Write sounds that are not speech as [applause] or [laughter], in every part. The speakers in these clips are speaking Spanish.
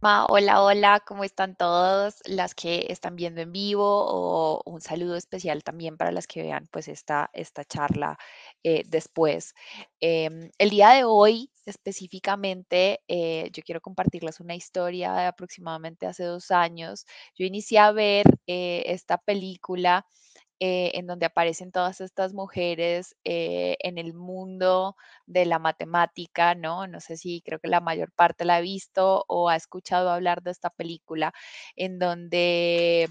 Hola, hola, ¿cómo están todos? Las que están viendo en vivo o un saludo especial también para las que vean pues esta, esta charla eh, después. Em, el día de hoy específicamente eh, yo quiero compartirles una historia de aproximadamente hace dos años. Yo inicié a ver eh, esta película eh, en donde aparecen todas estas mujeres eh, en el mundo de la matemática, ¿no? No sé si creo que la mayor parte la ha visto o ha escuchado hablar de esta película, en donde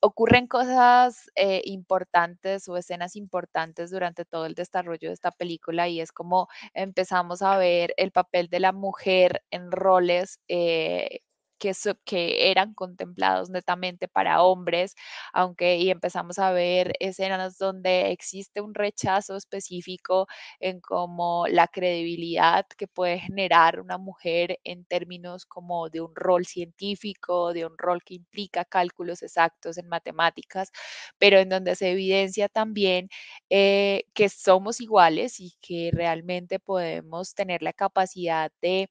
ocurren cosas eh, importantes o escenas importantes durante todo el desarrollo de esta película y es como empezamos a ver el papel de la mujer en roles eh, que, eran contemplados netamente para hombres, aunque y empezamos a ver escenas donde existe un rechazo específico en como la credibilidad que puede generar una mujer en términos como de un rol científico, de un rol que implica cálculos exactos en matemáticas, pero en donde se evidencia también eh, que somos iguales y que realmente podemos tener la capacidad de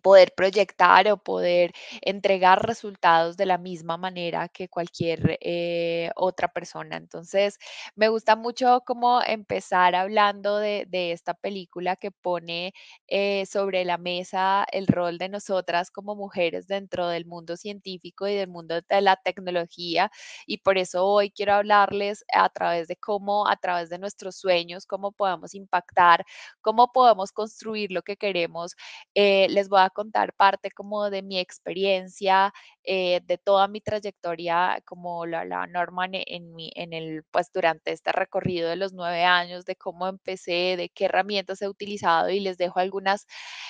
poder proyectar o poder entregar resultados de la misma manera que cualquier eh, otra persona. Entonces, me gusta mucho como empezar hablando de, esta película que pone eh, sobre la mesa el rol de nosotras como mujeres dentro del mundo científico y del mundo de la tecnología. Y por eso hoy quiero hablarles a través de cómo, a través de nuestros sueños, cómo podemos impactar, cómo podemos construir lo que queremos. Eh, les voy a contar parte como de mi experiencia eh, de toda mi trayectoria, como la, la Norman en, en el, pues durante este recorrido de los nueve años, de cómo empecé, de qué herramientas he utilizado y les dejo algunas,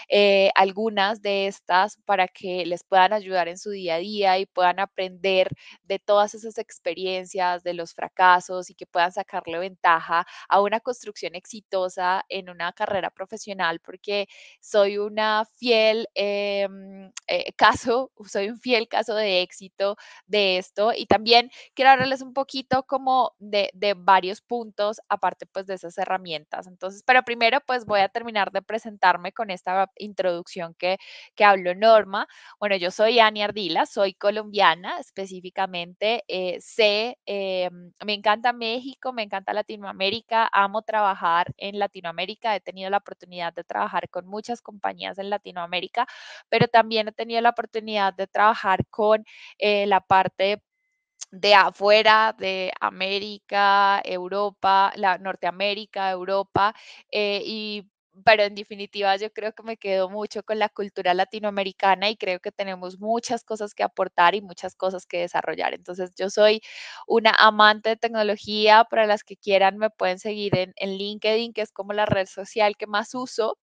eh, algunas de estas para que les puedan ayudar en su día a día y puedan aprender de todas esas experiencias, de los fracasos y que puedan sacarle ventaja a una construcción exitosa en una carrera profesional, porque soy una fiel em, eh, [laughs] caso, soy un fiel caso de éxito de esto. Y también quiero hablarles un poquito como de, de varios puntos, aparte pues de esas herramientas. Entonces, pero primero pues voy a terminar de presentarme con esta introducción que, que habló Norma. Bueno, yo soy Ani Ardila, soy colombiana específicamente, eh, sé, eh, me encanta México, me encanta Latinoamérica, amo trabajar en Latinoamérica, he tenido la oportunidad de trabajar con muchas compañías en Latinoamérica, pero también he tenido la oportunidad de trabajar con eh, la parte de afuera de América, Europa, la Norteamérica, Europa, eh, y pero en definitiva yo creo que me quedo mucho con la cultura latinoamericana y creo que tenemos muchas cosas que aportar y muchas cosas que desarrollar. Entonces yo soy una amante de tecnología, para las que quieran me pueden seguir en, en LinkedIn, que es como la red social que más uso,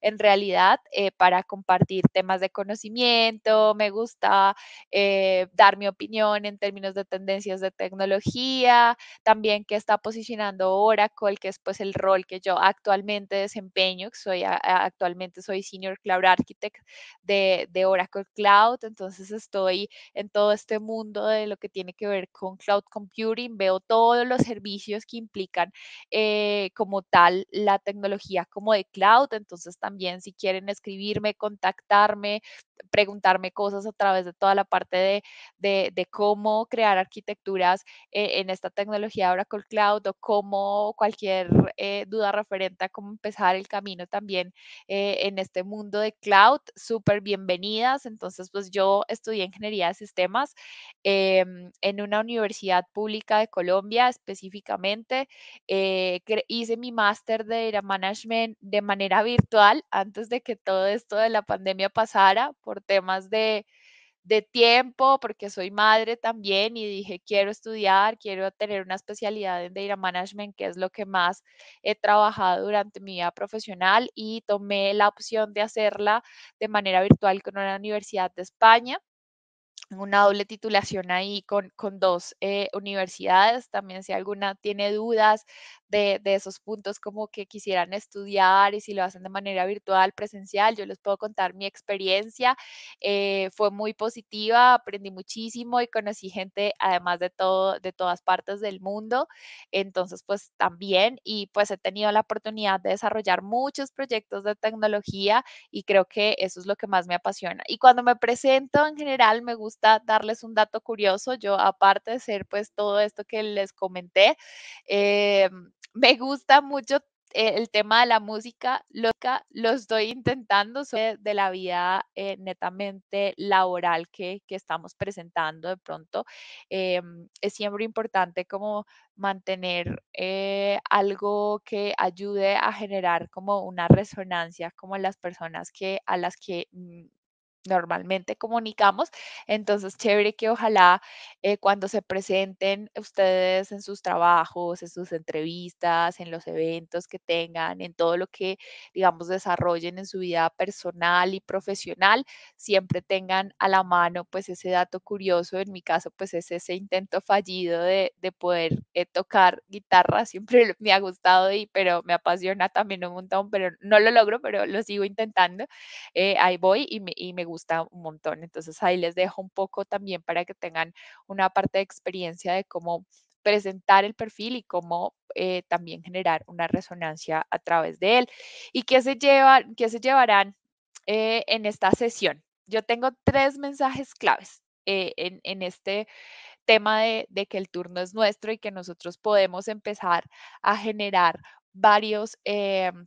en realidad eh, para compartir temas de conocimiento, me gusta eh, dar mi opinión en términos de tendencias de tecnología, también que está posicionando Oracle, que es pues el rol que yo actualmente desempeño, soy actualmente soy Senior Cloud Architect de, de Oracle Cloud, entonces estoy en todo este mundo de lo que tiene que ver con cloud computing, veo todos los servicios que implican eh, como tal la tecnología como de cloud, entonces también si quieren escribirme, contactarme, preguntarme cosas a través de toda la parte de, de, cómo crear arquitecturas eh, en esta tecnología Oracle Cloud o cómo cualquier eh, duda referente a cómo empezar el camino también eh, en este mundo de cloud, súper bienvenidas. Entonces, pues yo estudié ingeniería de sistemas em, en una universidad pública de Colombia específicamente. hice mi máster de management de manera virtual antes de que todo esto de la pandemia pasara por temas de, de tiempo, porque soy madre también y dije, quiero estudiar, quiero tener una especialidad en Data Management, que es lo que más he trabajado durante mi vida profesional y tomé la opción de hacerla de manera virtual con una universidad de España una doble titulación ahí con, dos eh, universidades. También si alguna tiene dudas de, esos puntos como que quisieran estudiar y si lo hacen de manera virtual, presencial. Yo les puedo contar mi experiencia. Eh, fue muy positiva, aprendí muchísimo y conocí gente además de todo, de todas partes del mundo. Entonces, pues también y pues he tenido la oportunidad de desarrollar muchos proyectos de tecnología y creo que eso es lo que más me apasiona. Y cuando me presento en general, me gusta darles un dato curioso. Yo, aparte de ser pues todo esto que les comenté, em, me gusta mucho eh, el tema de la música, lo, lo estoy intentando sobre de la vida eh, netamente laboral que, estamos presentando de pronto. Em, es siempre importante como mantener eh, algo que ayude a generar como una resonancia como las personas que a las que mm, normalmente comunicamos. Entonces, chévere que ojalá eh, cuando se presenten ustedes en sus trabajos, en sus entrevistas, en los eventos que tengan, en todo lo que, digamos, desarrollen en su vida personal y profesional, siempre tengan a la mano pues ese dato curioso. En mi caso, pues es ese intento fallido de, de poder eh, tocar guitarra. [laughs] Siempre me ha gustado y pero me apasiona también un montón, pero no lo logro, pero lo sigo intentando. Eh, ahí voy y me, y me gusta gusta un montón. Entonces ahí les dejo un poco también para que tengan una parte de experiencia de cómo presentar el perfil y cómo eh, también generar una resonancia a través de él. ¿Y que se, lleva, qué se llevarán eh, en esta sesión? Yo tengo tres mensajes claves eh, en, este tema de, que el turno es nuestro y que nosotros podemos empezar a generar varios em,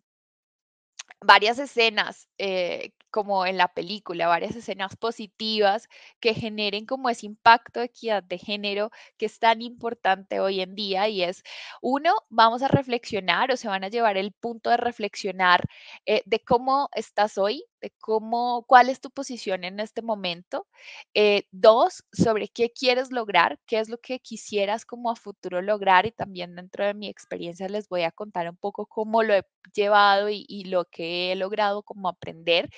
varias escenas, eh, como en la película, varias escenas positivas que generen como ese impacto de equidad de género que es tan importante hoy en día y es, uno, vamos a reflexionar o se van a llevar el punto de reflexionar eh, de cómo estás hoy, de cómo, cuál es tu posición en este momento. Eh, dos, sobre qué quieres lograr, qué es lo que quisieras como a futuro lograr y también dentro de mi experiencia les voy a contar un poco cómo lo he llevado y, y lo que he logrado como aprender.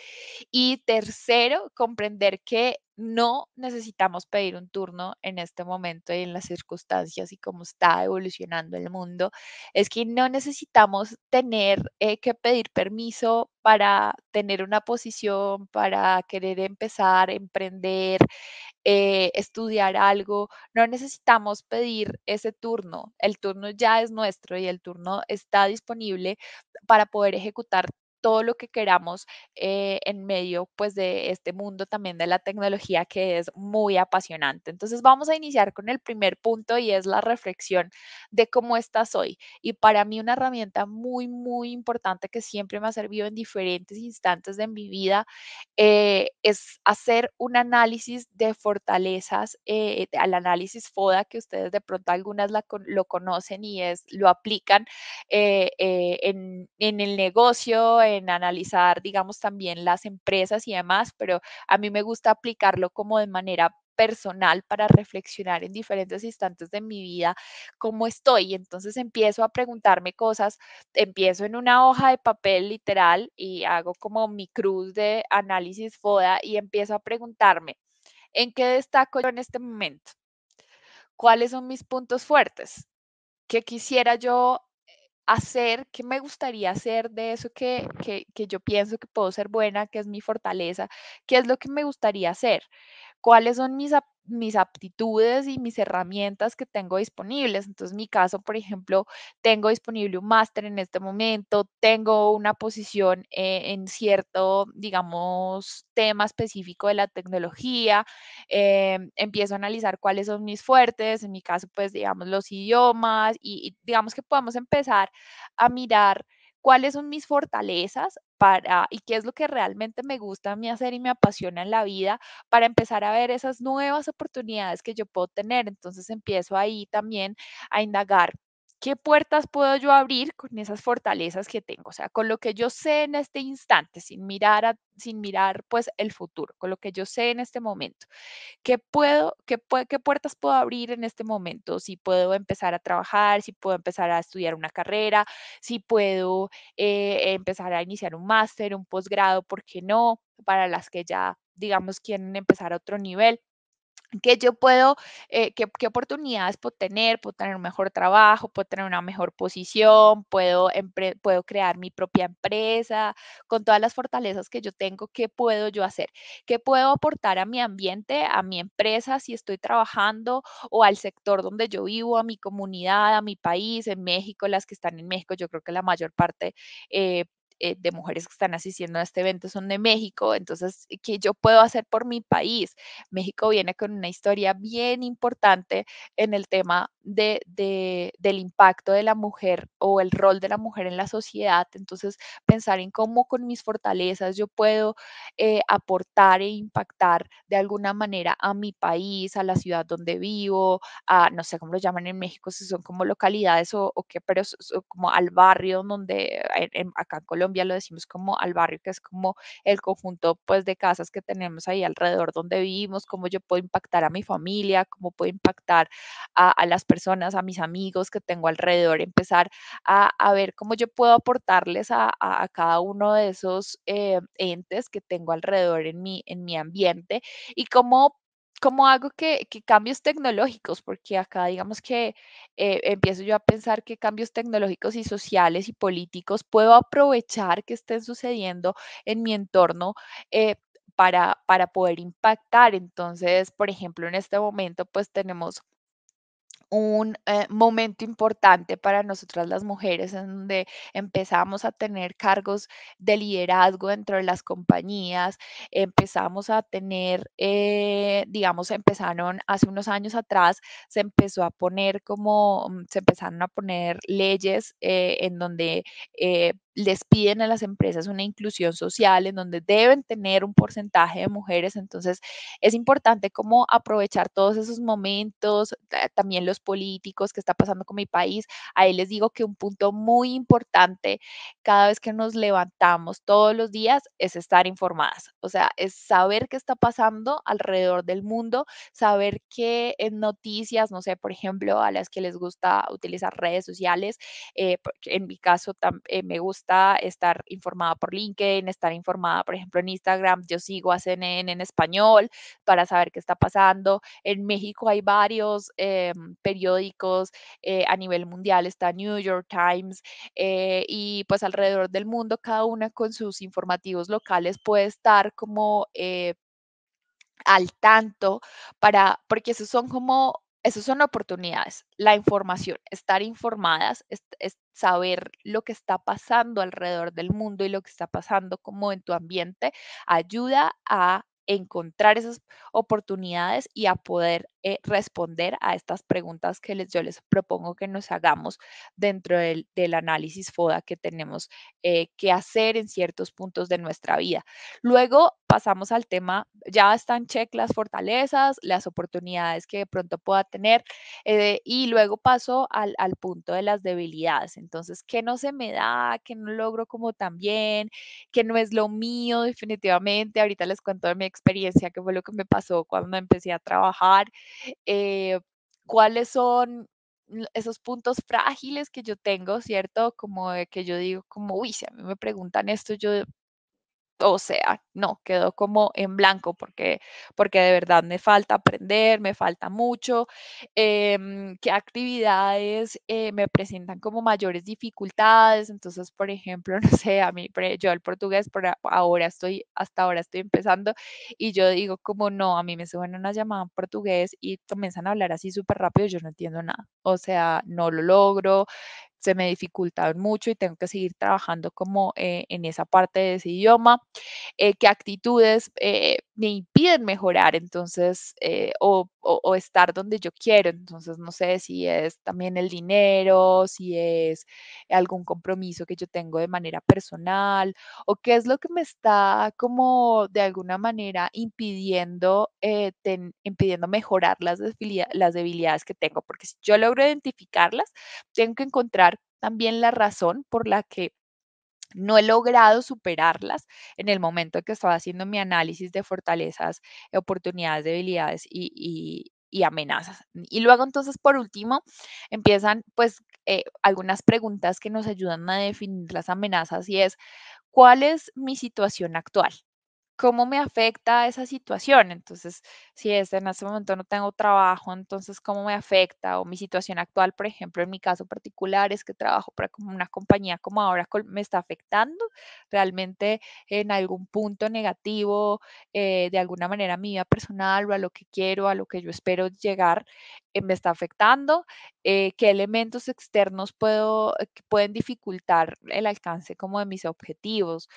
Y tercero, comprender que no necesitamos pedir un turno en este momento y en las circunstancias y cómo está evolucionando el mundo, es que no necesitamos tener eh, que pedir permiso para tener una posición, para querer empezar, emprender, eh, estudiar algo. No necesitamos pedir ese turno. El turno ya es nuestro y el turno está disponible para poder ejecutar todo lo que queramos eh, en medio pues de este mundo también de la tecnología que es muy apasionante. Entonces vamos a iniciar con el primer punto y es la reflexión de cómo estás hoy. Y para mí una herramienta muy, muy importante que siempre me ha servido en diferentes instantes de mi vida eh, es hacer un análisis de fortalezas, eh, al análisis FODA que ustedes de pronto algunas lo conocen y es lo aplican en, en el negocio, en analizar, digamos, también las empresas y demás, pero a mí me gusta aplicarlo como de manera personal para reflexionar en diferentes instantes de mi vida cómo estoy. Entonces empiezo a preguntarme cosas, empiezo en una hoja de papel literal y hago como mi cruz de análisis FODA y empiezo a preguntarme, ¿en qué destaco yo en este momento? ¿Cuáles son mis puntos fuertes? ¿Qué quisiera yo hacer, qué me gustaría hacer de eso que, yo pienso que puedo ser buena, que es mi fortaleza, qué es lo que me gustaría hacer cuáles son mis, mis aptitudes y mis herramientas que tengo disponibles. Entonces, en mi caso, por ejemplo, tengo disponible un máster en este momento, tengo una posición eh, en cierto, digamos, tema específico de la tecnología, eh, empiezo a analizar cuáles son mis fuertes, en mi caso, pues, digamos, los idiomas y digamos que podemos empezar a mirar cuáles son mis fortalezas para y qué es lo que realmente me gusta a mí hacer y me apasiona en la vida para empezar a ver esas nuevas oportunidades que yo puedo tener. Entonces empiezo ahí también a indagar ¿Qué puertas puedo yo abrir con esas fortalezas que tengo? O sea, con lo que yo sé en este instante, sin mirar, sin mirar pues el futuro, con lo que yo sé en este momento. ¿Qué, puedo, qué, ¿Qué puertas puedo abrir en este momento? Si puedo empezar a trabajar, si puedo empezar a estudiar una carrera, si puedo eh, empezar a iniciar un máster, un posgrado, ¿por qué no? Para las que ya digamos, quieren empezar a otro nivel que yo puedo, eh, qué, oportunidades puedo tener, puedo tener un mejor trabajo, puedo tener una mejor posición, puedo, puedo crear mi propia empresa, con todas las fortalezas que yo tengo, qué puedo yo hacer, qué puedo aportar a mi ambiente, a mi empresa, si estoy trabajando o al sector donde yo vivo, a mi comunidad, a mi país, en México, las que están en México, yo creo que la mayor parte eh, eh, de mujeres que están asistiendo a este evento son de México, entonces, eh, ¿qué yo puedo hacer por mi país? México viene con una historia bien importante en el tema de, de, del impacto de la mujer o el rol de la mujer en la sociedad, entonces pensar en cómo con mis fortalezas yo puedo eh, aportar e impactar de alguna manera a mi país, a la ciudad donde vivo, a no sé cómo lo llaman en México, si son como localidades o, qué, pero como al barrio donde acá en Colombia lo decimos como al barrio, que es como el conjunto pues de casas que tenemos ahí alrededor donde vivimos, cómo yo puedo impactar a mi familia, cómo puedo impactar a, las personas, a mis amigos que tengo alrededor, empezar a, ver cómo yo puedo aportarles a, cada uno de esos eh, entes que tengo alrededor en mi, en mi ambiente y cómo ¿cómo hago que, cambios tecnológicos? Porque acá digamos que eh, empiezo yo a pensar que cambios tecnológicos y sociales y políticos puedo aprovechar que estén sucediendo en mi entorno. Eh, para, para poder impactar. Entonces, por ejemplo, en este momento, pues tenemos un eh, momento importante para nosotras las mujeres, en donde empezamos a tener cargos de liderazgo dentro de las compañías, empezamos a tener, eh, digamos, empezaron hace unos años atrás, se empezó a poner como, mm, se empezaron a poner leyes eh, en donde les piden a las empresas una inclusión social en donde deben tener un porcentaje de mujeres. Entonces, es importante cómo aprovechar todos esos momentos, también los políticos que está pasando con mi país. Ahí les digo que un punto muy importante cada vez que nos levantamos todos los días es estar informadas. O sea, es saber qué está pasando alrededor del mundo, saber qué en noticias, no sé, por ejemplo, a las que les gusta utilizar redes sociales, eh, en mi caso eh, me gusta estar informada por LinkedIn, estar informada, por ejemplo, en Instagram. Yo sigo a CNN en español para saber qué está pasando. En México hay varios eh, periódicos eh, a nivel mundial, está New York Times eh, y pues alrededor del mundo, cada una con sus informativos locales puede estar como al tanto para, porque esos son como esas son oportunidades, la información, estar informadas, saber lo que está pasando alrededor del mundo y lo que está pasando como en tu ambiente, ayuda a encontrar esas oportunidades y a poder eh, responder a estas preguntas que les, yo les propongo que nos hagamos dentro del, análisis FODA que tenemos eh, que hacer en ciertos puntos de nuestra vida. Luego pasamos al tema, ya están check las fortalezas, las oportunidades que de pronto pueda tener eh, y luego paso al, al, punto de las debilidades. Entonces, ¿qué no se me da? ¿Qué no logro como tan bien? ¿Qué no es lo mío definitivamente? Ahorita les cuento de mi experiencia, que fue lo que me pasó cuando empecé a trabajar. Eh, cuáles son esos puntos frágiles que yo tengo, ¿cierto? Como que yo digo, como, uy, si a mí me preguntan esto, yo o sea, no, quedó como en blanco porque, porque de verdad me falta aprender, me falta mucho, em, qué actividades eh, me presentan como mayores dificultades, entonces, por ejemplo, [laughs] no sé, a mí, e, yo el portugués, ahora estoy, hasta ahora estoy empezando y yo digo como no, a mí me suben una llamada en portugués y comienzan a hablar así súper rápido, yo no entiendo nada, o sea, no lo logro, se me dificultaron mucho y tengo que seguir trabajando como eh, en esa parte de ese idioma, eh, qué actitudes eh, me impiden mejorar entonces o, o, estar donde yo quiero. Entonces, no sé si es también el dinero, si es algún compromiso que yo tengo de manera personal o qué es lo que me está como de alguna manera impidiendo, impidiendo mejorar las, las debilidades que tengo, porque si yo logro identificarlas, tengo que encontrar también la razón por la que no he logrado superarlas en el momento que estaba haciendo mi análisis de fortalezas, oportunidades, debilidades y, amenazas. Y luego entonces, por último, empiezan pues eh, algunas preguntas que nos ayudan a definir las amenazas y es, ¿cuál es mi situación actual? cómo me afecta esa situación. Entonces, si es en este momento no tengo trabajo, entonces cómo me afecta o mi situación actual, por ejemplo, en mi caso particular es que trabajo para una compañía como ahora me está afectando realmente en algún punto negativo eh, de alguna manera a mi vida personal o a lo que quiero, a lo que yo espero llegar. Eh, me está afectando, eh, qué elementos externos puedo, eh, pueden dificultar el alcance como de mis objetivos,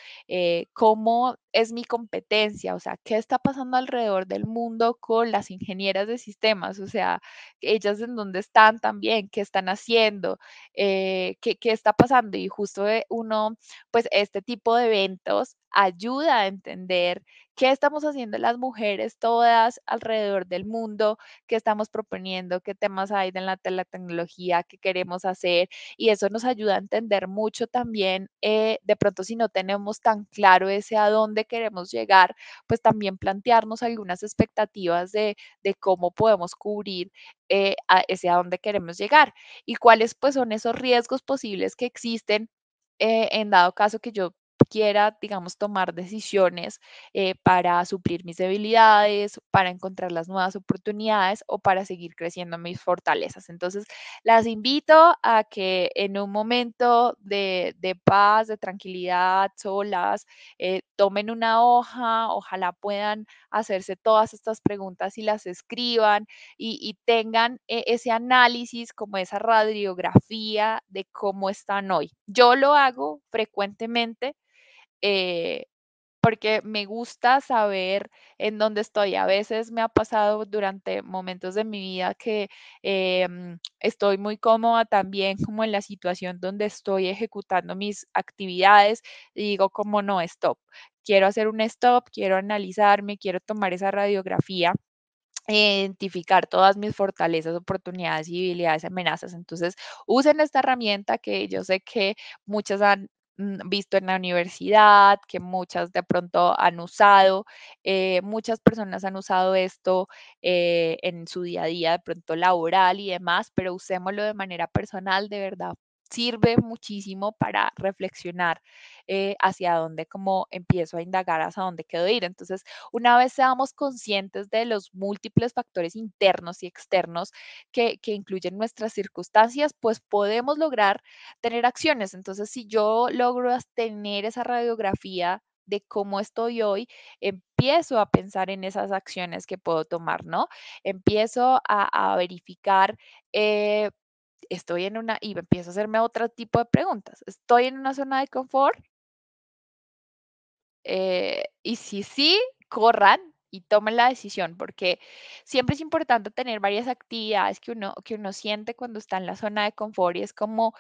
cómo es mi competencia, o sea, qué está pasando alrededor del mundo con las ingenieras de sistemas, o sea, ellas en dónde están también, qué están haciendo, qué, qué está pasando y justo uno, pues este tipo de eventos ayuda a entender qué estamos haciendo las mujeres todas alrededor del mundo, qué estamos proponiendo, qué temas hay de la, la tecnología, qué queremos hacer. Y eso nos ayuda a entender mucho también, eh, de pronto si no tenemos tan claro ese a dónde queremos llegar, pues también plantearnos algunas expectativas de, cómo podemos cubrir eh, a ese a dónde queremos llegar y cuáles pues son esos riesgos posibles que existen eh, en dado caso que yo quiera, digamos, tomar decisiones eh, para suplir mis debilidades, para encontrar las nuevas oportunidades o para seguir creciendo mis fortalezas. Entonces, las invito a que en un momento de, paz, de tranquilidad, solas, eh, tomen una hoja, ojalá puedan hacerse todas estas preguntas y las escriban y, tengan eh, ese análisis, como esa radiografía de cómo están hoy. Yo lo hago frecuentemente eh, porque me gusta saber en dónde estoy. A veces me ha pasado durante momentos de mi vida que em, estoy muy cómoda también como en la situación donde estoy ejecutando mis actividades y digo como no, stop, quiero hacer un stop, quiero analizarme, quiero tomar esa radiografía identificar todas mis fortalezas, oportunidades y habilidades, amenazas. Entonces, usen esta herramienta que yo sé que muchas han Mm, visto en la universidad, que muchas de pronto han usado, eh, muchas personas han usado esto eh, en su día a día, de pronto laboral y demás, pero usémoslo de manera personal, de verdad sirve muchísimo para reflexionar eh, hacia dónde como empiezo a indagar hacia dónde quiero ir. Entonces, una vez seamos conscientes de los múltiples factores internos y externos que, que incluyen nuestras circunstancias, pues podemos lograr tener acciones. Entonces, si yo logro tener esa radiografía de cómo estoy hoy, empiezo a pensar en esas acciones que puedo tomar, ¿no? Empiezo a, verificar eh, estoy en una, y empiezo a hacerme otro tipo de preguntas. ¿Estoy en una zona de confort? Eh, y si sí, corran, y tomen la decisión, porque siempre es importante tener varias actividades que uno, que uno siente cuando está en la zona de confort y es como,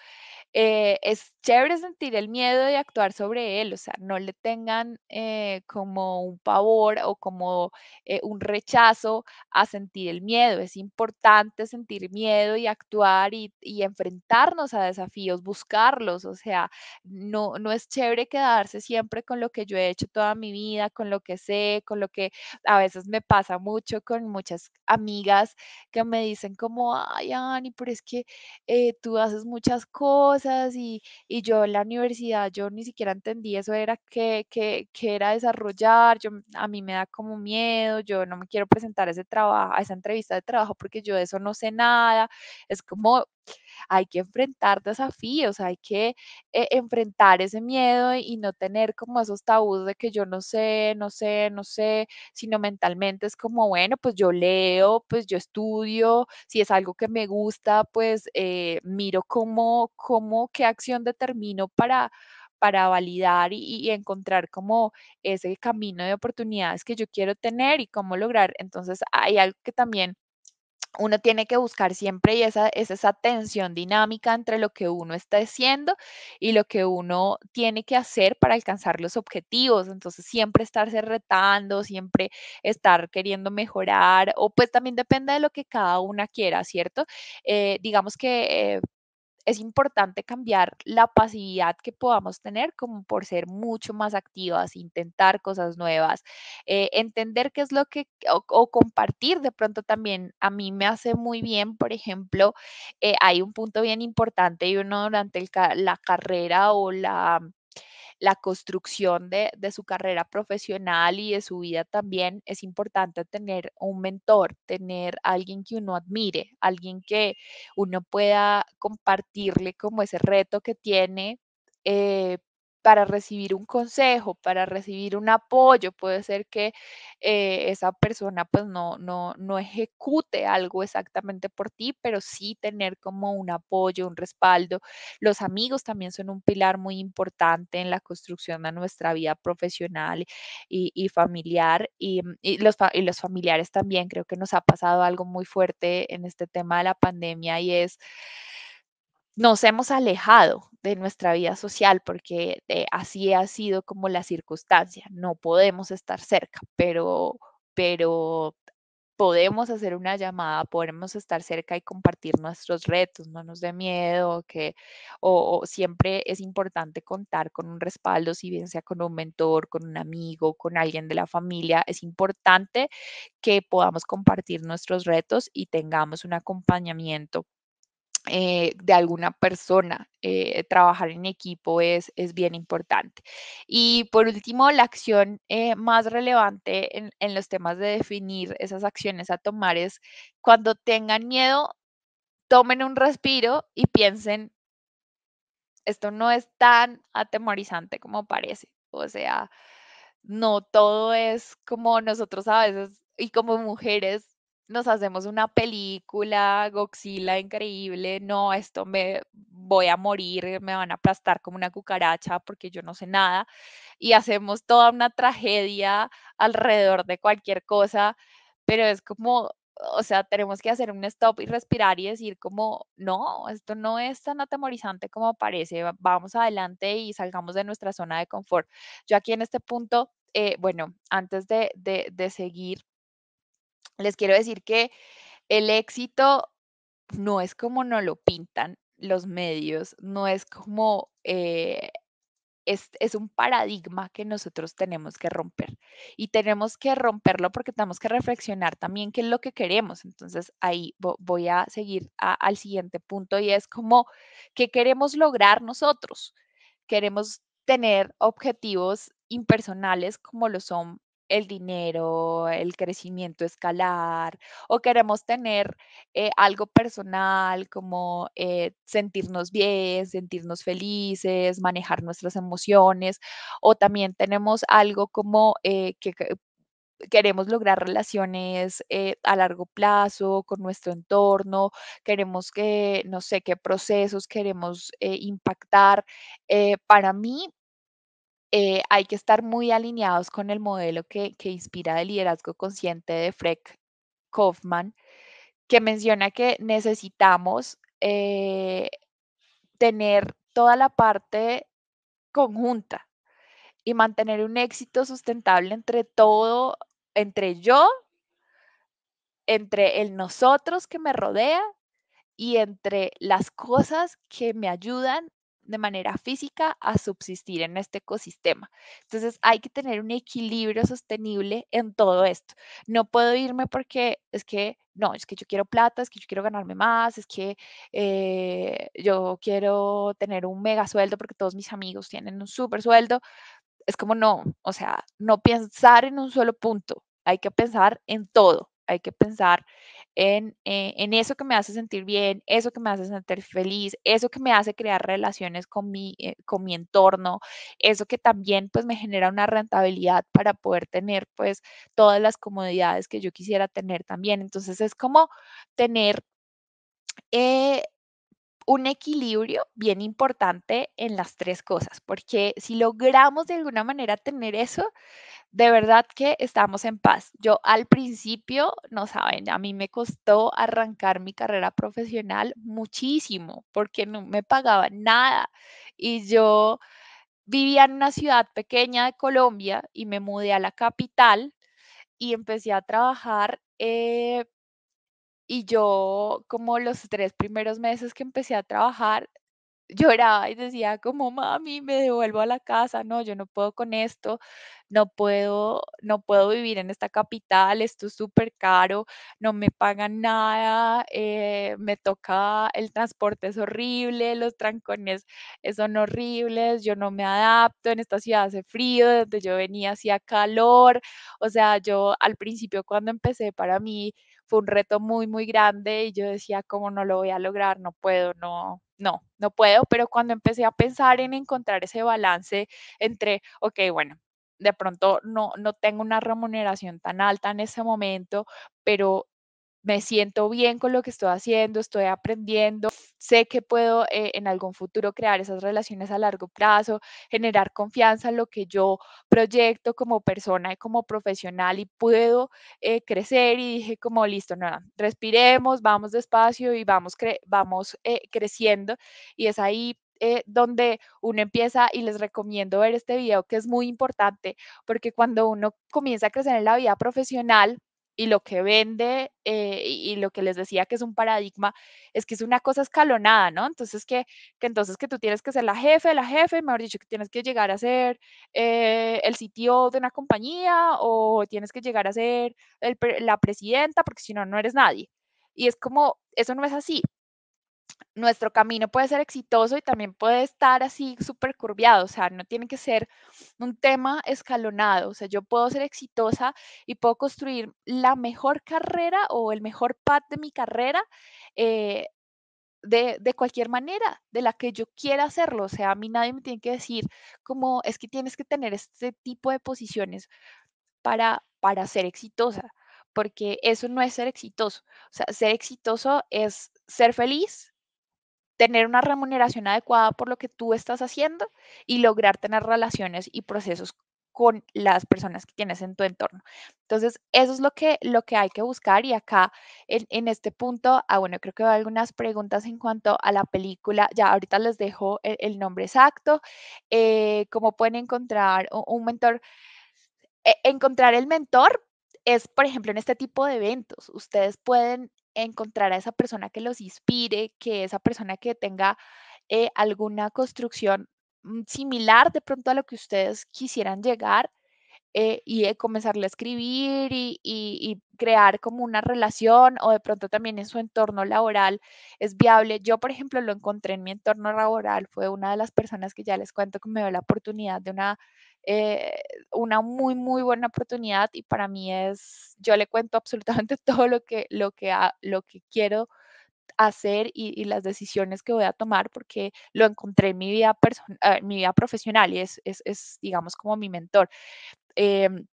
eh, es chévere sentir el miedo y actuar sobre él, o sea, no le tengan eh, como un pavor o como eh, un rechazo a sentir el miedo, es importante sentir miedo y actuar y, enfrentarnos a desafíos, buscarlos, o sea, no, no es chévere quedarse siempre con lo que yo he hecho toda mi vida, con lo que sé, con lo que a veces me pasa mucho con muchas amigas que me dicen como, ay, Ani, pero es que eh, tú haces muchas cosas y, yo en la universidad yo ni siquiera entendí eso era que, era desarrollar, yo, a mí me da como miedo, yo no me quiero presentar ese trabajo, a esa entrevista de trabajo porque yo de eso no sé nada, es como hay que enfrentar desafíos, hay que eh, enfrentar ese miedo y no tener como esos tabús de que yo no sé, no sé, no sé, sino mentalmente es como, bueno, pues yo leo, pues yo estudio, si es algo que me gusta, pues eh, miro cómo, cómo, qué acción determino para para validar y, encontrar como ese camino de oportunidades que yo quiero tener y cómo lograr. Entonces hay algo que también uno tiene que buscar siempre y esa, es esa tensión dinámica entre lo que uno está haciendo y lo que uno tiene que hacer para alcanzar los objetivos. Entonces, siempre estarse retando, siempre estar queriendo mejorar, o pues también depende de lo que cada una quiera, ¿cierto? Eh, digamos que... Eh, es importante cambiar la pasividad que podamos tener como por ser mucho más activas, intentar cosas nuevas, eh, entender qué es lo que, o, compartir de pronto también, a mí me hace muy bien, por ejemplo, eh, hay un punto bien importante y uno durante la carrera o la la construcción de, su carrera profesional y de su vida también, es importante tener un mentor, tener alguien que uno admire, alguien que uno pueda compartirle como ese reto que tiene, eh, para recibir un consejo, para recibir un apoyo. Puede ser que eh, esa persona pues no, no, ejecute algo exactamente por ti, pero sí tener como un apoyo, un respaldo. Los amigos también son un pilar muy importante en la construcción de nuestra vida profesional y, familiar. Y, mm, los, y los familiares también. Creo que nos ha pasado algo muy fuerte en este tema de la pandemia y es nos hemos alejado de nuestra vida social porque eh, así ha sido como la circunstancia. No podemos estar cerca, pero, pero podemos hacer una llamada, podemos estar cerca y compartir nuestros retos, no nos dé miedo, que o, siempre es importante contar con un respaldo, si bien sea con un mentor, con un amigo, con alguien de la familia, es importante que podamos compartir nuestros retos y tengamos un acompañamiento eh, de alguna persona. Eh, trabajar en equipo es, es, bien importante. Y por último, la acción eh, más relevante en, en los temas de definir esas acciones a tomar es cuando tengan miedo, tomen un respiro y piensen, esto no es tan atemorizante como parece. O sea, no todo es como nosotros a veces y como mujeres nos hacemos una película goxila increíble, no, esto me voy a morir, me van a aplastar como una cucaracha porque yo no sé nada, y hacemos toda una tragedia alrededor de cualquier cosa, pero es como, o sea, tenemos que hacer un stop y respirar y decir como, no, esto no es tan atemorizante como parece, vamos adelante y salgamos de nuestra zona de confort. Yo aquí en este punto, eh, bueno, antes de, de, de seguir, les quiero decir que el éxito no es como no lo pintan los medios, no es como eh, es, un paradigma que nosotros tenemos que romper. Y tenemos que romperlo porque tenemos que reflexionar también qué es lo que queremos. Entonces ahí voy a seguir al siguiente punto y es como, ¿qué queremos lograr nosotros? Queremos tener objetivos impersonales como lo son el dinero, el crecimiento escalar, o queremos tener eh, algo personal como eh, sentirnos bien, sentirnos felices, manejar nuestras emociones, o también tenemos algo como eh, que queremos lograr relaciones a largo plazo con nuestro entorno, queremos que, no sé, qué procesos queremos impactar. para mí, eh, hay que estar muy alineados con el modelo que, inspira el liderazgo consciente de Fred Kaufman, que menciona que necesitamos eh, tener toda la parte conjunta y mantener un éxito sustentable entre todo, entre yo, entre el nosotros que me rodea y entre las cosas que me ayudan de manera física a subsistir en este ecosistema. Entonces hay que tener un equilibrio sostenible en todo esto. No puedo irme porque es que, no, es que yo quiero plata, es que yo quiero ganarme más, es que eh, yo quiero tener un mega sueldo porque todos mis amigos tienen un super sueldo. Es como no, o sea, no pensar en un solo punto, hay que pensar en todo hay que pensar eh, en, eso que me hace sentir bien, eso que me hace sentir feliz, eso que me hace crear relaciones con mi, eh, con mi entorno, eso que también pues me genera una rentabilidad para poder tener pues todas las comodidades que yo quisiera tener también. Entonces es como tener eh, un equilibrio bien importante en las tres cosas, porque si logramos de alguna manera tener eso, de verdad que estamos en paz. Yo al principio, no saben, a mí me costó arrancar mi carrera profesional muchísimo, porque no me pagaban nada y yo vivía en una ciudad pequeña de Colombia y me mudé a la capital y empecé a trabajar eh, y yo, como los tres primeros meses que empecé a trabajar, lloraba y decía como, mami, me devuelvo a la casa, no, yo no puedo con esto, no puedo, no puedo vivir en esta capital, esto es súper caro, no me pagan nada, eh, me toca, el transporte es horrible, los trancones son horribles, yo no me adapto, en esta ciudad hace frío, desde yo venía hacía calor, o sea, yo al principio cuando empecé para mí fue un reto muy, muy grande y yo decía, como no lo voy a lograr, no puedo, no, no, no puedo, pero cuando empecé a pensar en encontrar ese balance entre, ok, bueno, de pronto no, no tengo una remuneración tan alta en ese momento, pero me siento bien con lo que estoy haciendo, estoy aprendiendo, sé que puedo eh, en algún futuro crear esas relaciones a largo plazo, generar confianza en lo que yo proyecto como persona y como profesional y puedo eh, crecer y dije como listo, nada, respiremos, vamos despacio y vamos, cre vamos eh, creciendo y es ahí donde uno empieza y les recomiendo ver este video que es muy importante porque cuando uno comienza a crecer en la vida profesional, y lo que vende eh, y lo que les decía que es un paradigma es que es una cosa escalonada, ¿no? Entonces que, que entonces que tú tienes que ser la jefe, la jefe, mejor dicho, que tienes que llegar a ser eh, el sitio de una compañía o tienes que llegar a ser la presidenta porque si no, no eres nadie. Y es como, eso no es así nuestro camino puede ser exitoso y también puede estar así súper curviado, o sea, no tiene que ser un tema escalonado, o sea, yo puedo ser exitosa y puedo construir la mejor carrera o el mejor path de mi carrera eh, de, cualquier manera, de la que yo quiera hacerlo, o sea, a mí nadie me tiene que decir cómo es que tienes que tener este tipo de posiciones para, para ser exitosa, porque eso no es ser exitoso, o sea, ser exitoso es ser feliz tener una remuneración adecuada por lo que tú estás haciendo y lograr tener relaciones y procesos con las personas que tienes en tu entorno. Entonces, eso es lo que, lo que hay que buscar y acá en, este punto, ah, bueno, creo que hay algunas preguntas en cuanto a la película, ya ahorita les dejo el, nombre exacto, eh, cómo pueden encontrar un, mentor. E, encontrar el mentor es, por ejemplo, en este tipo de eventos. Ustedes pueden encontrar a esa persona que los inspire, que esa persona que tenga eh, alguna construcción mm, similar de pronto a lo que ustedes quisieran llegar eh, y eh, comenzarle a escribir y, y, crear como una relación o de pronto también en su entorno laboral es viable. Yo, por ejemplo, lo encontré en mi entorno laboral, fue una de las personas que ya les cuento que me dio la oportunidad de una eh, una muy, muy buena oportunidad y para mí es, yo le cuento absolutamente [laughs] todo lo que, lo que, lo que quiero hacer y, las decisiones que voy a tomar porque lo encontré en mi vida, eh, mi vida profesional y es, digamos, como mi mentor. Em,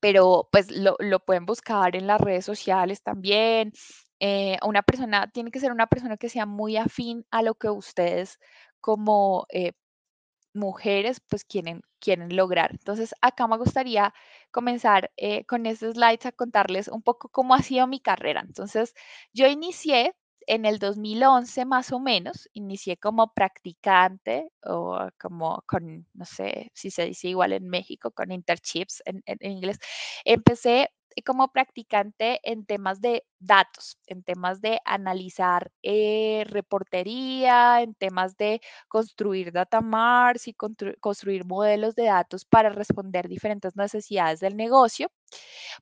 pero pues lo, pueden buscar en las redes sociales también. Eh, una persona, tiene que ser una persona que sea muy afín a lo que ustedes como mujeres pues quieren, quieren lograr. Entonces, acá me gustaría comenzar eh, con estos slides a contarles un poco cómo ha sido mi carrera. Entonces, yo inicié en el 2011 más o menos, inicié como practicante o como con, no sé si se dice igual en México, con internships en inglés. Empecé eh, como practicante en temas de datos, en temas de analizar eh, reportería, en temas de construir data marks y construir modelos de datos para responder diferentes necesidades del negocio,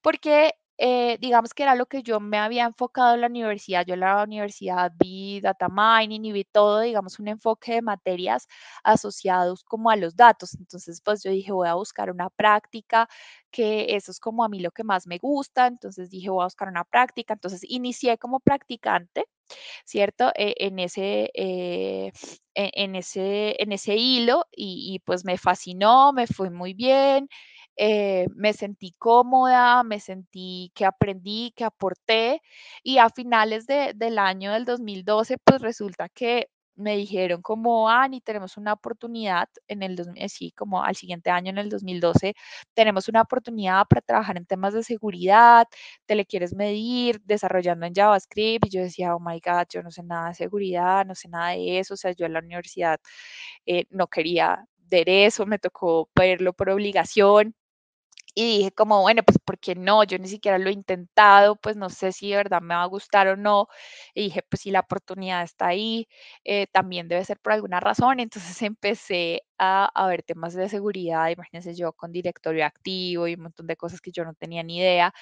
porque eh, digamos que era lo que yo me había enfocado en la universidad. Yo en la universidad vi data mining y vi todo, digamos, un enfoque de materias asociados como a los datos. Entonces, pues yo dije, voy a buscar una práctica, que eso es como a mí lo que más me gusta. Entonces dije, voy a buscar una práctica. Entonces, inicié como practicante. ¿cierto? E-, en, ese, eh, e-, en, ese, en ese hilo y, pues me fascinó, me fue muy bien eh, me sentí cómoda, me sentí que aprendí, que aporté y a finales de, del año del 2012, pues resulta que me dijeron como, Ani, ah, tenemos una oportunidad en el, sí, como al siguiente año, en el 2012, tenemos una oportunidad para trabajar en temas de seguridad, te le quieres medir, desarrollando en JavaScript, y yo decía, oh my God, yo no sé nada de seguridad, no sé nada de eso, o sea, yo en la universidad eh, no quería ver eso, me tocó verlo por obligación, y dije como, bueno, pues ¿por qué no, yo ni siquiera lo he intentado, pues no sé si de verdad me va a gustar o no. Y dije, pues si la oportunidad está ahí, eh, también debe ser por alguna razón. [laughs] Entonces empecé a, ver temas de seguridad, imagínense yo con directorio activo y un montón de cosas que yo no tenía ni idea.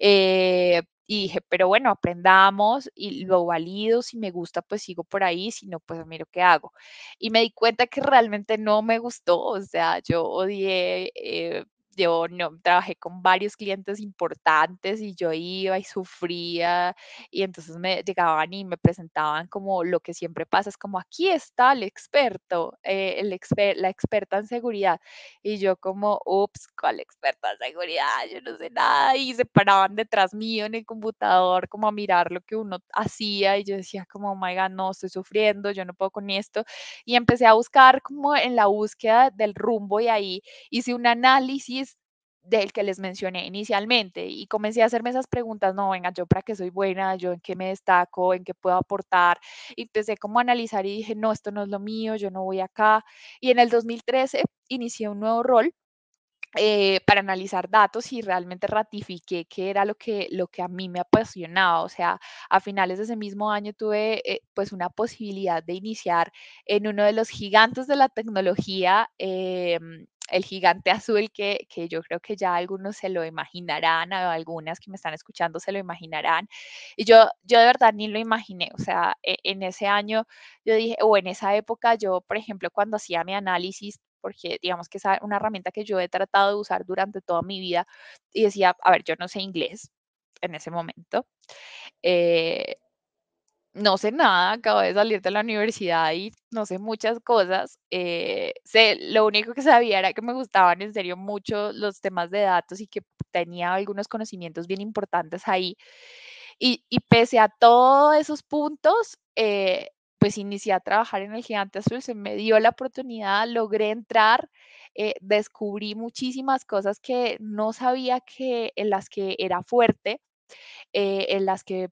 Eh, y dije, pero bueno, aprendamos y lo valido, si me gusta, pues sigo por ahí, si no, pues miro qué hago. Y me di cuenta que realmente no me gustó, o sea, yo odié eh, yo no, trabajé con varios clientes importantes y yo iba y sufría y entonces me llegaban y me presentaban como lo que siempre pasa, es como aquí está el experto, eh, el la experta en seguridad y yo como, ups, ¿cuál experta en seguridad? Yo no sé nada y se paraban detrás mío en el computador como a mirar lo que uno hacía y yo decía como, oh my god, no, estoy sufriendo, yo no puedo con esto y empecé a buscar como en la búsqueda del rumbo y ahí hice un análisis del que les mencioné inicialmente y comencé a hacerme esas preguntas, no, venga, yo para qué soy buena, yo en qué me destaco, en qué puedo aportar, y empecé como a analizar y dije, no, esto no es lo mío, yo no voy acá, y en el 2013 inicié un nuevo rol eh, para analizar datos y realmente ratifiqué que era lo que, lo que a mí me apasionaba. O sea, a finales de ese mismo año tuve eh, pues una posibilidad de iniciar en uno de los gigantes de la tecnología em, el gigante azul que, yo creo que ya algunos se lo imaginarán, algunas que me están escuchando se lo imaginarán. Y yo, yo de verdad ni lo imaginé, o sea, e, en ese año yo dije, o en esa época yo, por ejemplo, cuando hacía mi análisis, porque digamos que es una herramienta que yo he tratado de usar durante toda mi vida y decía, a ver, yo no sé inglés en ese momento. Eh, no sé nada, acabo de salir de la universidad y no sé muchas cosas. Eh, sé, lo único que sabía era que me gustaban en serio mucho los temas de datos y que tenía algunos conocimientos bien importantes ahí. Y, pese a todos esos puntos, eh, pues inicié a trabajar en el Gigante Azul, se me dio la oportunidad, logré entrar, eh, descubrí muchísimas cosas que no sabía que en las que era fuerte, en las que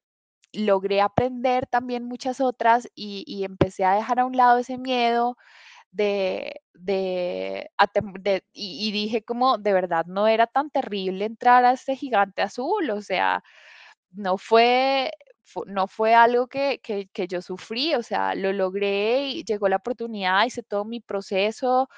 logré aprender también muchas otras y, empecé a dejar a un lado ese miedo de, de, y, dije como de verdad no era tan terrible entrar a este gigante azul, o sea, no fue, no fue algo que, que, yo sufrí, o sea, lo logré y llegó la oportunidad, hice todo mi proceso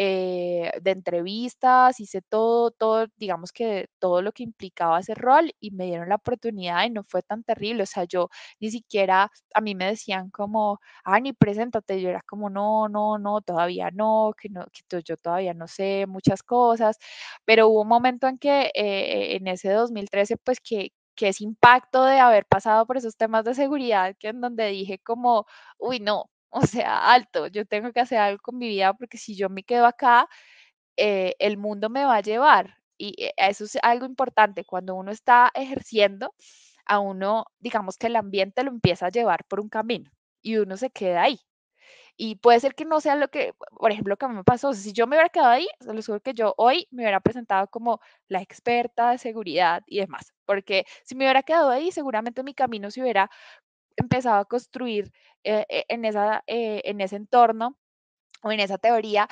eh, de entrevistas, hice todo, todo, digamos que todo lo que implicaba ese rol y me dieron la oportunidad y no fue tan terrible. O sea, yo ni siquiera, a mí me decían como, Ani, preséntate. Yo era como, no, no, no, todavía no, que, no, que yo todavía no sé muchas cosas. Pero hubo un momento en que eh, en ese 2013, pues que, que ese impacto de haber pasado por esos temas de seguridad, que en donde dije como, uy, no, o sea, alto, yo tengo que hacer algo con mi vida porque si yo me quedo acá, eh, el mundo me va a llevar. Y eh, eso es algo importante, cuando uno está ejerciendo, a uno, digamos que el ambiente lo empieza a llevar por un camino y uno se queda ahí. Y puede ser que no sea lo que, por ejemplo, que a mí me pasó. Si yo me hubiera quedado ahí, se lo juro que yo hoy me hubiera presentado como la experta de seguridad y demás. Porque si me hubiera quedado ahí, seguramente mi camino se hubiera empezado a construir eh, e, en, esa, eh, en ese entorno o en esa teoría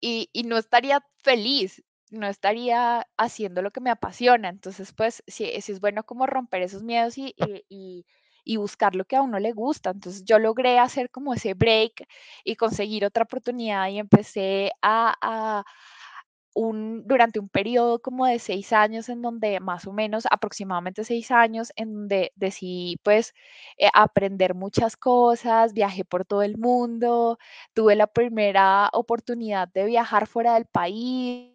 y, no estaría feliz, no estaría haciendo lo que me apasiona. Entonces, pues sí, eh, sí es bueno como romper esos miedos y, buscar lo que a uno le gusta. Entonces, yo logré hacer como ese break y conseguir otra oportunidad y empecé a durante un periodo como de seis años en donde más o menos aproximadamente seis años en donde decidí pues eh, aprender muchas cosas, viajé por todo el mundo, tuve la primera oportunidad de viajar fuera del país,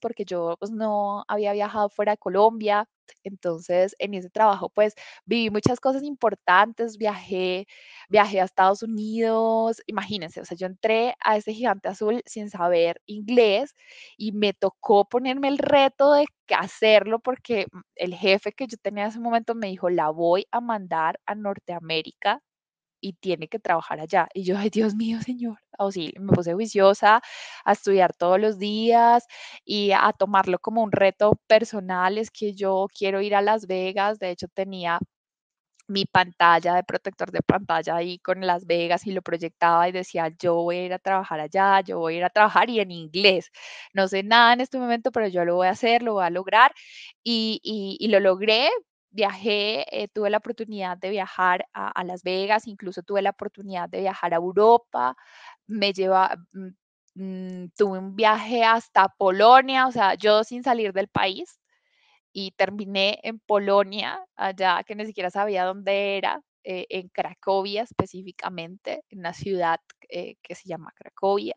porque yo pues, no había viajado fuera de Colombia. Entonces, en ese trabajo, pues viví muchas cosas importantes, viajé, viajé a Estados Unidos, imagínense, o sea, yo entré a ese gigante azul sin saber inglés y me tocó ponerme el reto de hacerlo porque mm, el jefe que yo tenía en ese momento me dijo, la voy a mandar a Norteamérica y tiene que trabajar allá. Y yo, ay Dios mío, señor, me puse juiciosa a estudiar todos los días y a tomarlo como un reto personal, es que yo quiero ir a Las Vegas, de hecho tenía mi pantalla de protector de pantalla ahí con Las Vegas y lo proyectaba y decía, yo voy a ir a trabajar allá, yo voy a ir a trabajar y en inglés. No sé nada en este momento, pero yo lo voy a hacer, lo voy a lograr y, y lo logré, viajé, eh, tuve la oportunidad de viajar a, Las Vegas, incluso tuve la oportunidad de viajar a Europa, me lleva, mm, mm, tuve un viaje hasta Polonia, o sea, yo sin salir del país y terminé en Polonia, allá que ni siquiera sabía dónde era, eh, en Cracovia específicamente, en la ciudad eh, que se llama Cracovia,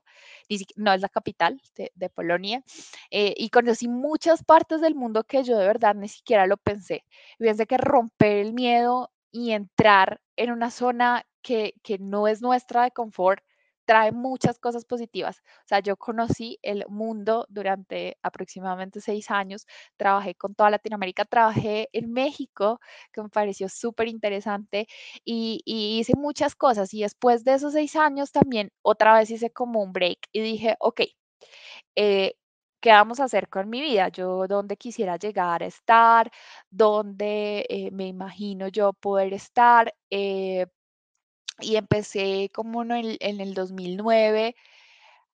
no es la capital de, Polonia, eh, y conocí muchas partes del mundo que yo de verdad ni siquiera lo pensé. de que romper el miedo y entrar en una zona que, que no es nuestra de confort trae muchas cosas positivas. O sea, yo conocí el mundo durante aproximadamente seis años, trabajé con toda Latinoamérica, trabajé en México, que me pareció súper interesante, y, hice muchas cosas. Y después de esos seis años también otra vez hice como un break y dije, ok, eh, qué vamos a hacer con mi vida, yo dónde quisiera llegar a estar, dónde eh, me imagino yo poder estar, eh, y empecé como en el, en el 2009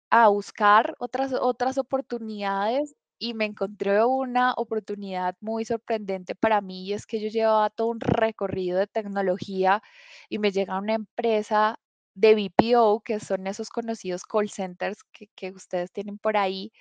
a buscar otras, otras oportunidades y me encontré una oportunidad muy sorprendente para mí y es que yo llevaba todo un recorrido de tecnología y me llega una empresa de BPO, que son esos conocidos call centers que, que ustedes tienen por ahí,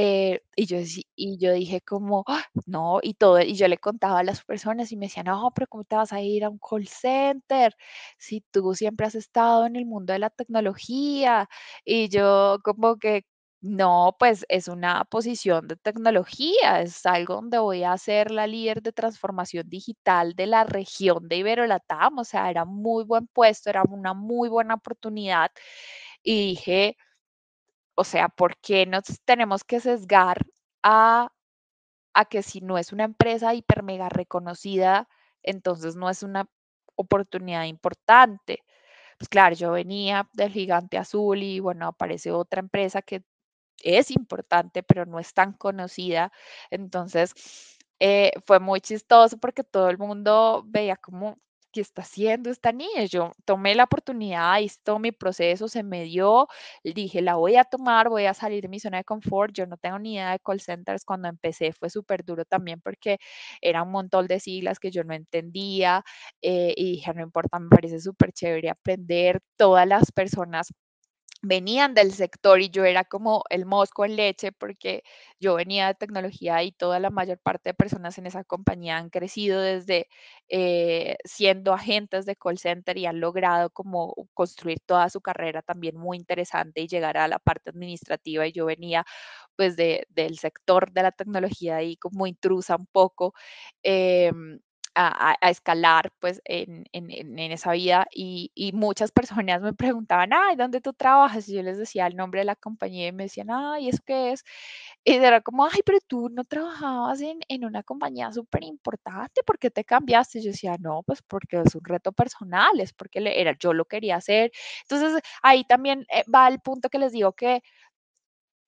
eh, y, yo, y yo dije como, ah, no, y todo, y yo le contaba a las personas y me decían, no, pero ¿cómo te vas a ir a un call center? Si tú siempre has estado en el mundo de la tecnología, y yo como que, no, pues es una posición de tecnología, es algo donde voy a ser la líder de transformación digital de la región de Iberolatam, o sea, era muy buen puesto, era una muy buena oportunidad. Y dije, o sea, ¿por qué nos tenemos que sesgar a, a que si no es una empresa hiper mega reconocida, entonces no es una oportunidad importante? Pues claro, yo venía del gigante azul y bueno, aparece otra empresa que es importante, pero no es tan conocida. Entonces, eh, fue muy chistoso porque todo el mundo veía como ¿qué está haciendo esta niña? Yo tomé la oportunidad, hice todo mi proceso, se me dio, dije, la voy a tomar, voy a salir de mi zona de confort, yo no tengo ni idea de call centers, cuando empecé fue súper duro también porque era un montón de siglas que yo no entendía eh, y dije, no importa, me parece súper chévere aprender, todas las personas venían del sector y yo era como el mosco en leche porque yo venía de tecnología y toda la mayor parte de personas en esa compañía han crecido desde eh, siendo agentes de call center y han logrado como construir toda su carrera también muy interesante y llegar a la parte administrativa y yo venía pues de, del sector de la tecnología y como intrusa un poco. Em, a, escalar pues en, en, en esa vida y, y, muchas personas me preguntaban, ay, ¿dónde tú trabajas? Y yo les decía el nombre de la compañía y me decían, ay, ¿eso qué es? Y era como, ay, pero tú no trabajabas en, en una compañía súper importante, ¿por qué te cambiaste? Y yo decía, no, pues porque es un reto personal, es porque era, yo lo quería hacer. Entonces ahí también eh, va el punto que les digo que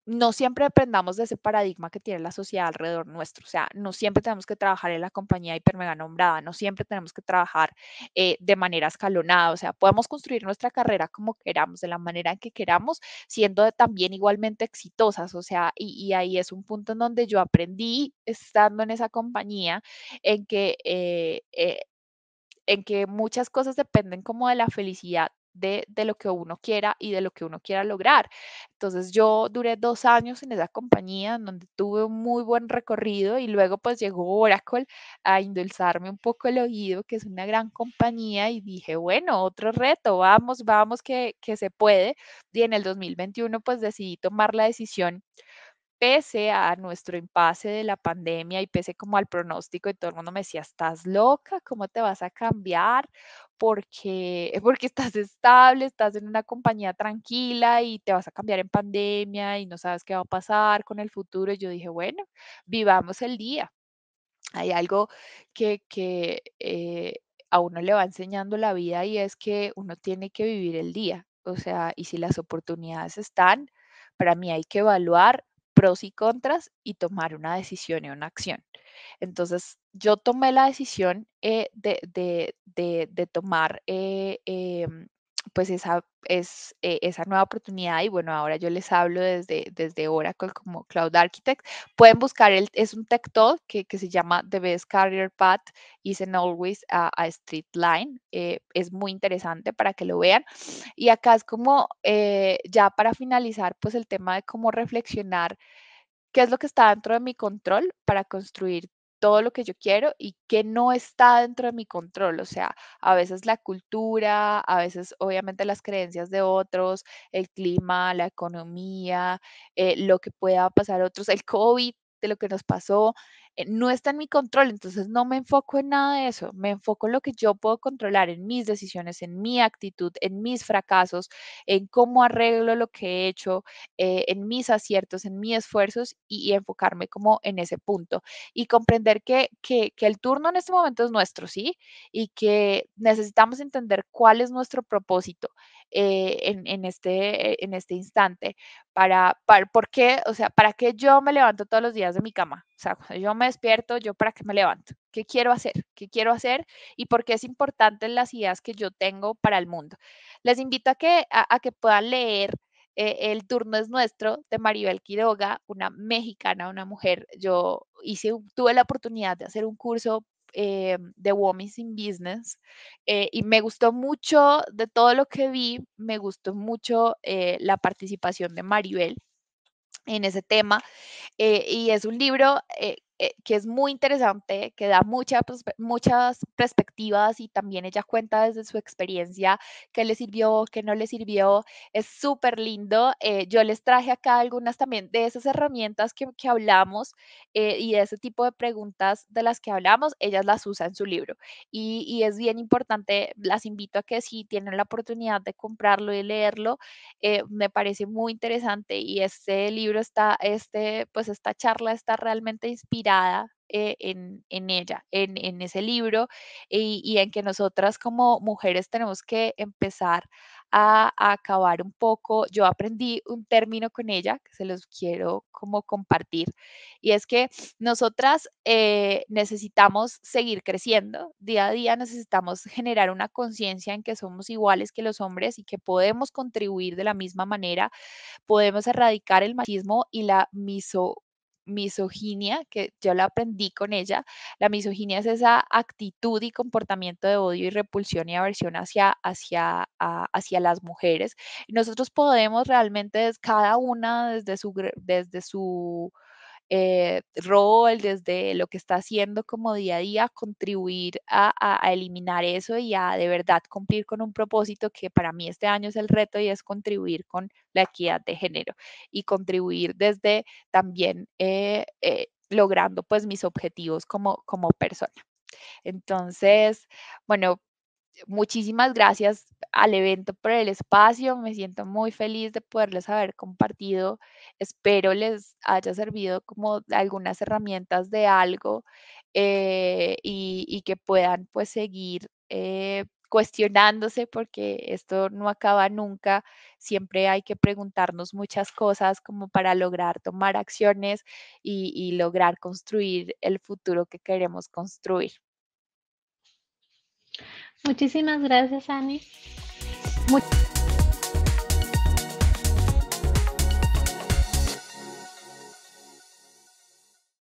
no siempre aprendamos de ese paradigma que tiene la sociedad alrededor nuestro. O sea, no siempre tenemos que trabajar en la compañía hipermega nombrada, no siempre tenemos que trabajar eh, de manera escalonada. O sea, podemos construir nuestra carrera como queramos, de la manera en que queramos, siendo también igualmente exitosas. O sea, y, ahí es un punto en donde yo aprendí estando en esa compañía en eh, eh, en que muchas cosas dependen como de la felicidad de, lo que uno quiera y de lo que uno quiera lograr. Entonces yo duré dos años en esa compañía donde tuve un muy buen recorrido y luego pues llegó Oracle a endulzarme un poco el oído, que es una gran compañía y dije, bueno, otro reto, vamos, vamos, que, que se puede. Y en el 2021 pues decidí tomar la decisión pese a nuestro impasse de la pandemia y pese como al pronóstico y todo el mundo me decía, estás loca, ¿cómo te vas a cambiar? Porque, [laughs] porque estás estable, estás en una compañía tranquila y te vas a cambiar en pandemia y no sabes qué va a pasar con el futuro. Y yo dije, bueno, vivamos el día. Hay algo que, eh, a uno le va enseñando la vida y es que uno tiene que vivir el día. O sea, y si las oportunidades están, para mí hay que evaluar pros y contras y tomar una decisión y una acción. Entonces, yo tomé la decisión eh, de, de, de, tomar eh, em, pues esa es eh, esa nueva oportunidad y bueno, ahora yo les hablo desde, desde Oracle como Cloud Architect. Pueden buscar, el, es un tech talk que, se llama The Best Career Path Isn't Always a, a Street Line. Eh, es muy interesante para que lo vean. Y acá es como, eh, ya para finalizar, pues el tema de cómo reflexionar qué es lo que está dentro de mi control para construir todo lo que yo quiero y que no está dentro de mi control. O sea, a veces la cultura, a veces obviamente las creencias de otros, el clima, la economía, eh, lo que pueda pasar a otros, el COVID, de lo que nos pasó. Eh, no está en mi control, entonces no me enfoco en nada de eso, me enfoco en lo que yo puedo controlar, en mis decisiones, en mi actitud, en mis fracasos, en cómo arreglo lo que he hecho, eh, en mis aciertos, en mis esfuerzos y, enfocarme como en ese punto y comprender que, el turno en este momento es nuestro, ¿sí? Y que necesitamos entender cuál es nuestro propósito. Eh, en, este, en este instante. Para, para, qué? O sea, ¿para qué yo me levanto todos los días de mi cama? sea, yo me despierto, yo para qué me levanto, qué quiero hacer, qué quiero hacer y por qué es importante las ideas que yo tengo para el mundo. Les invito a que, a, que puedan leer eh, El turno es nuestro de Maribel Quiroga, una mexicana, una mujer. Yo hice, tuve la oportunidad de hacer un curso eh, de Women in Business eh, y me gustó mucho de todo lo que vi, me gustó mucho la participación de Maribel en ese tema. Eh, y es un libro eh, eh, que es muy interesante, que da muchas muchas perspectivas y también ella cuenta desde su experiencia qué le sirvió, qué no le sirvió. Es súper lindo. Eh, yo les traje acá algunas también de esas herramientas que, que hablamos eh, y de ese tipo de preguntas de las que hablamos, ellas las usa en su libro. Y, y es bien importante, las invito a que si tienen la oportunidad de comprarlo y leerlo, me parece muy interesante y este libro está, este, pues esta charla está realmente inspirada eh, en, ella, en, ese libro, y, en que nosotras como mujeres tenemos que empezar a, acabar un poco. Yo aprendí un término con ella que se los quiero como compartir, y es que nosotras eh, necesitamos seguir creciendo, día a día necesitamos generar una conciencia en que somos iguales que los hombres y que podemos contribuir de la misma manera, podemos erradicar el machismo y la miso misoginia, que yo la aprendí con ella. La misoginia es esa actitud y comportamiento de odio y repulsión y aversión hacia, hacia, hacia las mujeres. nosotros podemos realmente, cada una desde su, desde su eh, rol, desde lo que está haciendo como día a día, contribuir a, eliminar eso y a de verdad cumplir con un propósito que para mí este año es el reto y es contribuir con la equidad de género y contribuir desde también eh, eh, logrando pues mis objetivos como, como persona. Entonces, bueno, muchísimas gracias al evento por el espacio. Me siento muy feliz de poderles haber compartido. Espero les haya servido como algunas herramientas de algo eh, y, que puedan pues seguir eh, cuestionándose porque esto no acaba nunca. Siempre hay que preguntarnos muchas cosas como para lograr tomar acciones y, y lograr construir el futuro que queremos construir. Muchísimas gracias, Ani.